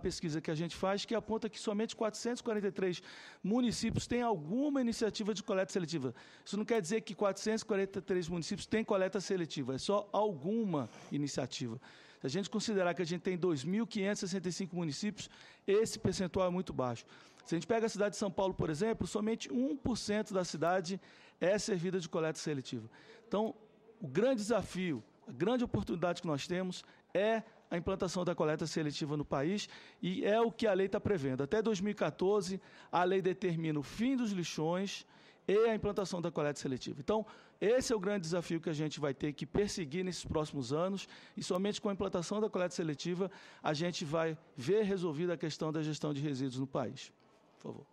pesquisa que a gente faz, que aponta que somente 443 municípios têm alguma iniciativa de coleta seletiva. Isso não quer dizer que 443 municípios têm coleta seletiva, é só alguma iniciativa. Se a gente considerar que a gente tem 2.565 municípios, esse percentual é muito baixo. Se a gente pega a cidade de São Paulo, por exemplo, somente 1% da cidade é servida de coleta seletiva. Então, o grande desafio a grande oportunidade que nós temos é a implantação da coleta seletiva no país e é o que a lei está prevendo. Até 2014, a lei determina o fim dos lixões e a implantação da coleta seletiva. Então, esse é o grande desafio que a gente vai ter que perseguir nesses próximos anos e somente com a implantação da coleta seletiva a gente vai ver resolvida a questão da gestão de resíduos no país. Por favor.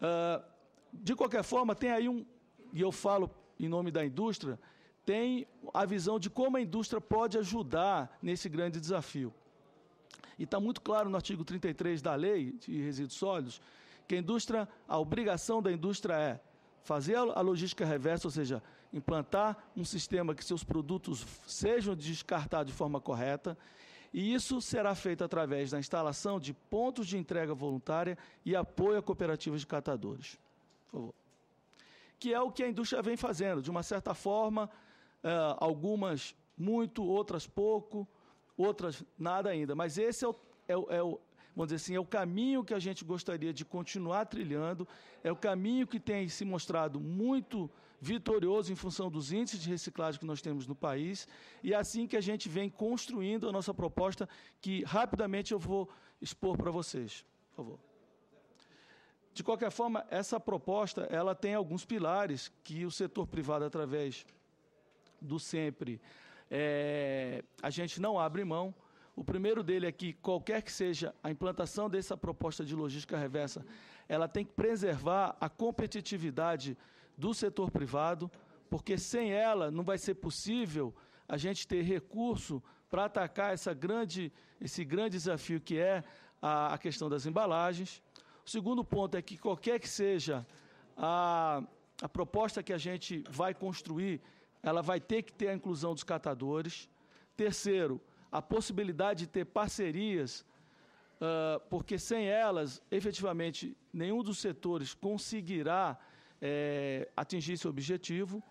Uh, de qualquer forma, tem aí um, e eu falo em nome da indústria, tem a visão de como a indústria pode ajudar nesse grande desafio. E está muito claro no artigo 33 da lei de resíduos sólidos que a indústria, a obrigação da indústria é fazer a logística reversa, ou seja, implantar um sistema que seus produtos sejam descartados de forma correta. E isso será feito através da instalação de pontos de entrega voluntária e apoio a cooperativas de catadores. Por favor. Que é o que a indústria vem fazendo. De uma certa forma, ah, algumas muito, outras pouco, outras nada ainda. Mas esse é o, é, é o, vamos dizer assim, é o caminho que a gente gostaria de continuar trilhando, é o caminho que tem se mostrado muito vitorioso em função dos índices de reciclagem que nós temos no país, e é assim que a gente vem construindo a nossa proposta, que rapidamente eu vou expor para vocês. Por favor. De qualquer forma, essa proposta ela tem alguns pilares que o setor privado, através do sempre, é, a gente não abre mão. O primeiro dele é que, qualquer que seja a implantação dessa proposta de logística reversa, ela tem que preservar a competitividade do setor privado, porque sem ela não vai ser possível a gente ter recurso para atacar essa grande, esse grande desafio que é a, a questão das embalagens. O segundo ponto é que, qualquer que seja a, a proposta que a gente vai construir ela vai ter que ter a inclusão dos catadores. Terceiro, a possibilidade de ter parcerias, uh, porque sem elas, efetivamente, nenhum dos setores conseguirá é, atingir esse objetivo.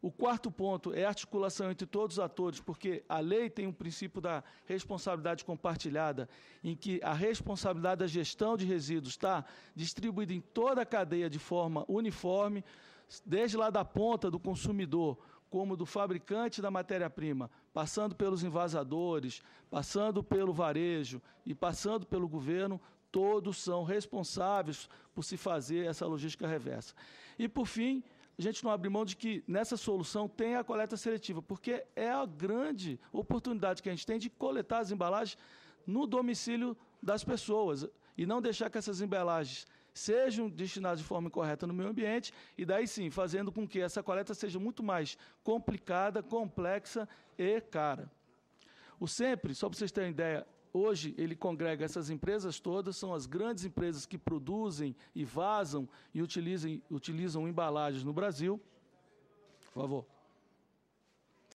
O quarto ponto é a articulação entre todos os atores, porque a lei tem um princípio da responsabilidade compartilhada, em que a responsabilidade da gestão de resíduos está distribuída em toda a cadeia de forma uniforme, desde lá da ponta do consumidor, como do fabricante da matéria-prima, passando pelos invasadores, passando pelo varejo e passando pelo governo, todos são responsáveis por se fazer essa logística reversa. E, por fim, a gente não abre mão de que nessa solução tem a coleta seletiva, porque é a grande oportunidade que a gente tem de coletar as embalagens no domicílio das pessoas e não deixar que essas embalagens sejam destinados de forma correta no meio ambiente, e daí sim, fazendo com que essa coleta seja muito mais complicada, complexa e cara. O SEMPRE, só para vocês terem ideia, hoje ele congrega essas empresas todas, são as grandes empresas que produzem e vazam e utilizam, utilizam embalagens no Brasil. Por favor.